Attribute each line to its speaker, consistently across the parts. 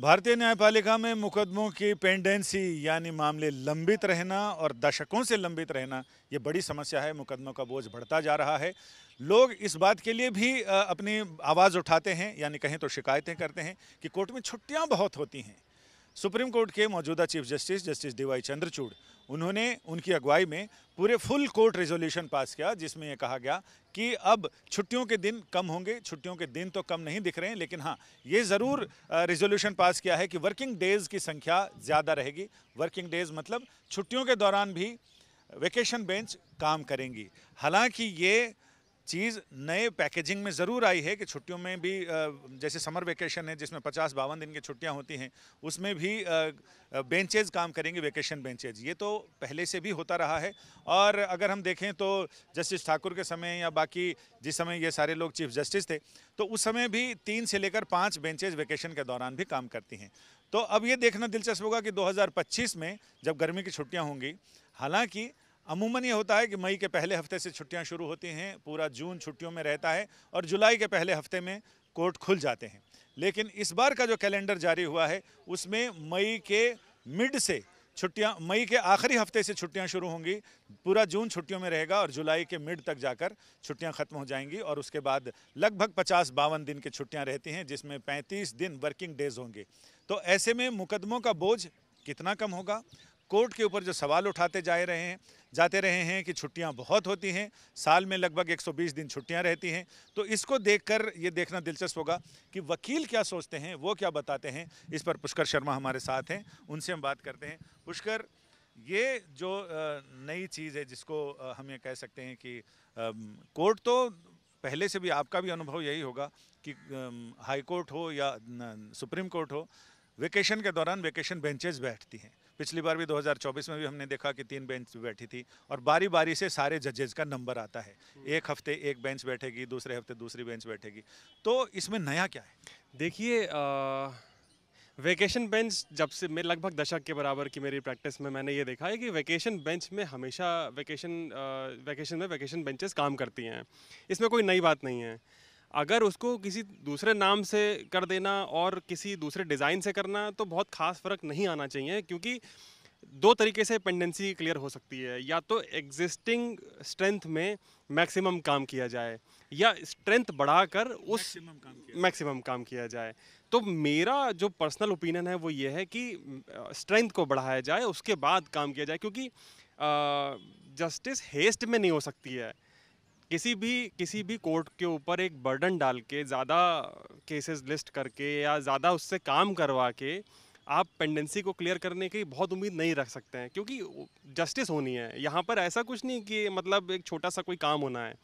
Speaker 1: भारतीय न्यायपालिका में मुकदमों की पेंडेंसी यानी मामले लंबित रहना और दशकों से लंबित रहना ये बड़ी समस्या है मुकदमों का बोझ बढ़ता जा रहा है लोग इस बात के लिए भी अपनी आवाज़ उठाते हैं यानी कहें तो शिकायतें करते हैं कि कोर्ट में छुट्टियां बहुत होती हैं सुप्रीम कोर्ट के मौजूदा chief justice justice D Y Chandrachud उन्होंने उनकी अगुवाई में पूरे फुल कोर्ट रेजोल्यूशन पास किया जिसमें यह कहा गया कि अब छुट्टियों के दिन कम होंगे छुट्टियों के दिन तो कम नहीं दिख रहे हैं लेकिन हाँ ये ज़रूर रेजोल्यूशन पास किया है कि वर्किंग डेज़ की संख्या ज़्यादा रहेगी वर्किंग डेज़ मतलब छुट्टियों के दौरान भी वेकेशन बेंच काम करेंगी हालांकि ये चीज़ नए पैकेजिंग में ज़रूर आई है कि छुट्टियों में भी जैसे समर वेकेशन है जिसमें पचास बावन दिन की छुट्टियां होती हैं उसमें भी बेंचेज काम करेंगे वेकेशन बेंचेज ये तो पहले से भी होता रहा है और अगर हम देखें तो जस्टिस ठाकुर के समय या बाकी जिस समय ये सारे लोग चीफ जस्टिस थे तो उस समय भी तीन से लेकर पाँच बेंचेज वेकेशन के दौरान भी काम करती हैं तो अब ये देखना दिलचस्प होगा कि 2025 में जब गर्मी की छुट्टियां होंगी हालांकि अमूमन ये होता है कि मई के पहले हफ्ते से छुट्टियां शुरू होती हैं पूरा जून छुट्टियों में रहता है और जुलाई के पहले हफ्ते में कोर्ट खुल जाते हैं लेकिन इस बार का जो कैलेंडर जारी हुआ है उसमें मई के मिड से छुट्टियां मई के आखिरी हफ्ते से छुट्टियां शुरू होंगी पूरा जून छुट्टियों में रहेगा और जुलाई के मिड तक जाकर छुट्टियां खत्म हो जाएंगी और उसके बाद लगभग पचास बावन दिन की छुट्टियां रहती हैं जिसमें पैंतीस दिन वर्किंग डेज होंगे तो ऐसे में मुकदमों का बोझ कितना कम होगा कोर्ट के ऊपर जो सवाल उठाते जा रहे हैं जाते रहे हैं कि छुट्टियां बहुत होती हैं साल में लगभग 120 दिन छुट्टियां रहती हैं तो इसको देखकर ये देखना दिलचस्प होगा कि वकील क्या सोचते हैं वो क्या बताते हैं इस पर पुष्कर शर्मा हमारे साथ हैं उनसे हम बात करते हैं पुष्कर ये जो नई चीज़ है जिसको हम ये कह सकते हैं कि कोर्ट तो पहले से भी आपका भी अनुभव यही होगा कि हाई कोर्ट हो या सुप्रीम कोर्ट हो वेकेशन के दौरान वेकेशन बेंचेस बैठती हैं पिछली बार भी 2024 में भी हमने देखा कि तीन बेंच बैठी थी और बारी बारी से सारे जजेज का नंबर आता है हम्म। एक हफ्ते एक बेंच बैठेगी दूसरे
Speaker 2: हफ्ते दूसरी बेंच बैठेगी तो इसमें नया क्या है देखिए वेकेशन बेंच जब से मेरे लगभग दशक के बराबर की मेरी प्रैक्टिस में मैंने ये देखा है कि वेकेशन बेंच में हमेशा वेकेशन वेकेशन में वेकेशन बेंचेस काम करती हैं इसमें कोई नई बात नहीं है अगर उसको किसी दूसरे नाम से कर देना और किसी दूसरे डिज़ाइन से करना तो बहुत खास फ़र्क नहीं आना चाहिए क्योंकि दो तरीके से पेंडेंसी क्लियर हो सकती है या तो एग्जिस्टिंग स्ट्रेंथ में मैक्सिमम काम किया जाए या स्ट्रेंथ बढ़ाकर उस मैक्सिमम काम किया जाए तो मेरा जो पर्सनल ओपिनियन है वो ये है कि स्ट्रेंथ को बढ़ाया जाए उसके बाद काम किया जाए क्योंकि जस्टिस हेस्ट में नहीं हो सकती है किसी भी किसी भी कोर्ट के ऊपर एक बर्डन डाल के ज़्यादा केसेस लिस्ट करके या ज़्यादा उससे काम करवा के आप पेंडेंसी को क्लियर करने की बहुत उम्मीद नहीं रख सकते हैं क्योंकि जस्टिस होनी है यहाँ पर ऐसा कुछ नहीं कि मतलब एक छोटा सा कोई काम होना है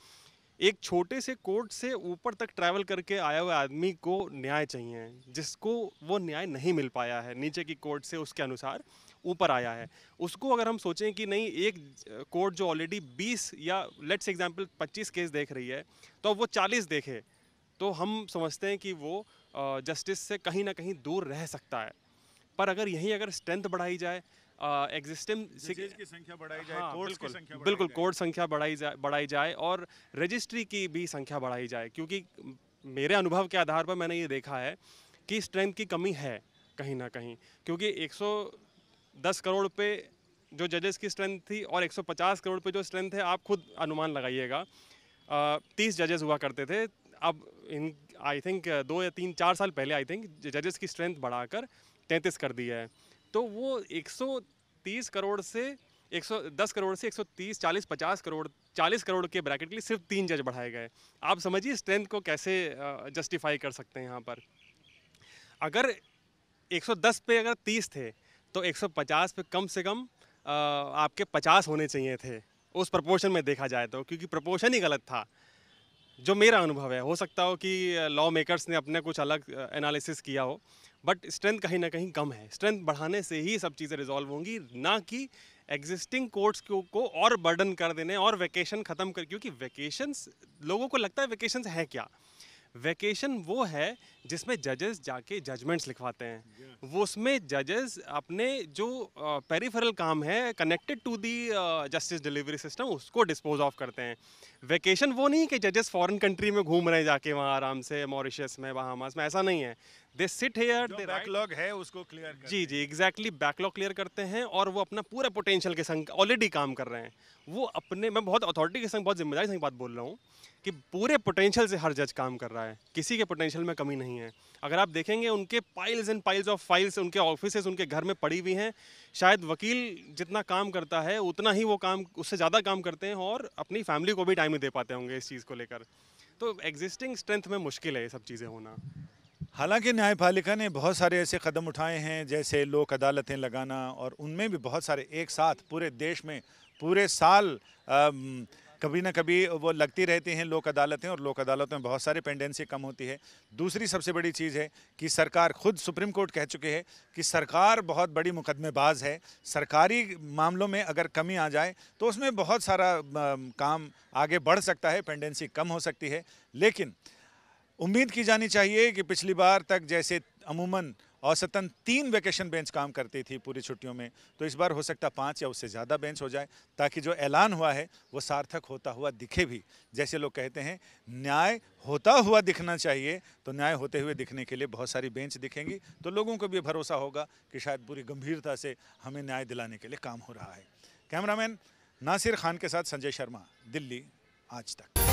Speaker 2: एक छोटे से कोर्ट से ऊपर तक ट्रैवल करके आया हुआ आदमी को न्याय चाहिए जिसको वो न्याय नहीं मिल पाया है नीचे की कोर्ट से उसके अनुसार ऊपर आया है उसको अगर हम सोचें कि नहीं एक कोर्ट जो ऑलरेडी 20 या लेट्स एग्जांपल 25 केस देख रही है तो अब वो 40 देखे तो हम समझते हैं कि वो जस्टिस से कहीं ना कहीं दूर रह सकता है पर अगर यहीं अगर स्ट्रेंथ बढ़ाई जाए एग्जिस्टिंग तो
Speaker 1: की संख्या बढ़ाई जाए हाँ, बिल्कुल संख्या बिल्कुल
Speaker 2: कोड संख्या बढ़ाई जाए बढ़ाई जाए और रजिस्ट्री की भी संख्या बढ़ाई जाए क्योंकि मेरे अनुभव के आधार पर मैंने ये देखा है कि स्ट्रेंथ की कमी है कहीं ना कहीं क्योंकि 110 करोड़ पे जो जजेस की स्ट्रेंथ थी और 150 करोड़ पे जो स्ट्रेंथ है आप खुद अनुमान लगाइएगा तीस जजेस हुआ करते थे अब इन आई थिंक दो या तीन चार साल पहले आई थिंक जजेस की स्ट्रेंथ बढ़ाकर तैंतीस कर दी है तो वो 130 करोड़ से 110 करोड़ से 130 40 50 करोड़ 40 करोड़ के ब्रैकेट के लिए सिर्फ तीन जज बढ़ाए गए आप समझिए स्ट्रेंथ को कैसे जस्टिफाई कर सकते हैं यहाँ पर अगर 110 पे अगर 30 थे तो 150 पे कम से कम आपके 50 होने चाहिए थे उस प्रपोर्शन में देखा जाए तो क्योंकि प्रपोर्शन ही गलत था जो मेरा अनुभव है हो सकता हो कि लॉ मेकर्स ने अपने कुछ अलग एनालिसिस किया हो बट स्ट्रेंथ कहीं ना कहीं कम है स्ट्रेंथ बढ़ाने से ही सब चीज़ें रिजॉल्व होंगी ना कि एग्जिस्टिंग कोर्ट्स को, को और बर्डन कर देने और वैकेशन ख़त्म कर क्योंकि वैकेशंस लोगों को लगता है वैकेशंस है क्या वैकेशन वो है जिसमें जजेस जाके जजमेंट्स लिखवाते हैं yeah. वो उसमें जजेस अपने जो पेरीफरल काम है connected to the justice delivery system उसको डिस्पोज ऑफ करते हैं वेकेशन वो नहीं कि जजेस फॉरेन कंट्री में घूम रहे हैं जाके वहाँ आराम से मॉरिशस में बहामास में ऐसा नहीं है दे सिट हेयर बैकलॉग
Speaker 1: है उसको क्लियर जी
Speaker 2: जी एग्जैक्टली बैकलॉग क्लियर करते हैं और वो अपना पूरा पोटेंशियल के संग ऑलरेडी काम कर रहे हैं वो अपने मैं बहुत अथॉरिटी के संग बहुत जिम्मेदारी संग बात बोल रहा हूँ कि पूरे पोटेंशियल से हर जज काम कर रहा है किसी के पोटेंशियल में कमी नहीं है अगर आप देखेंगे उनके piles and piles of files उनके ऑफिस उनके घर में पड़ी हुई हैं शायद वकील जितना काम करता है उतना ही वो काम उससे ज़्यादा काम करते हैं और अपनी फैमिली को भी टाइम दे पाते होंगे इस चीज़ को लेकर तो एग्जिस्टिंग स्ट्रेंथ में मुश्किल है ये सब चीज़ें होना
Speaker 1: हालांकि न्यायपालिका ने बहुत सारे ऐसे कदम उठाए हैं जैसे लोक अदालतें लगाना और उनमें भी बहुत सारे एक साथ पूरे देश में पूरे साल आ, कभी ना कभी वो लगती रहती हैं लोक अदालतें और लोक अदालतों में बहुत सारी पेंडेंसी कम होती है दूसरी सबसे बड़ी चीज़ है कि सरकार खुद सुप्रीम कोर्ट कह चुके हैं कि सरकार बहुत बड़ी मुकदमेबाज है सरकारी मामलों में अगर कमी आ जाए तो उसमें बहुत सारा काम आगे बढ़ सकता है पेंडेंसी कम हो सकती है लेकिन उम्मीद की जानी चाहिए कि पिछली बार तक जैसे अमूमन औसतन तीन वैकेशन बेंच काम करती थी पूरी छुट्टियों में तो इस बार हो सकता पाँच या उससे ज़्यादा बेंच हो जाए ताकि जो ऐलान हुआ है वो सार्थक होता हुआ दिखे भी जैसे लोग कहते हैं न्याय होता हुआ दिखना चाहिए तो न्याय होते हुए दिखने के लिए बहुत सारी बेंच दिखेंगी तो लोगों को भी भरोसा होगा कि शायद पूरी गंभीरता से हमें न्याय दिलाने के लिए काम हो रहा है कैमरामैन नासिर खान के साथ संजय शर्मा दिल्ली आज तक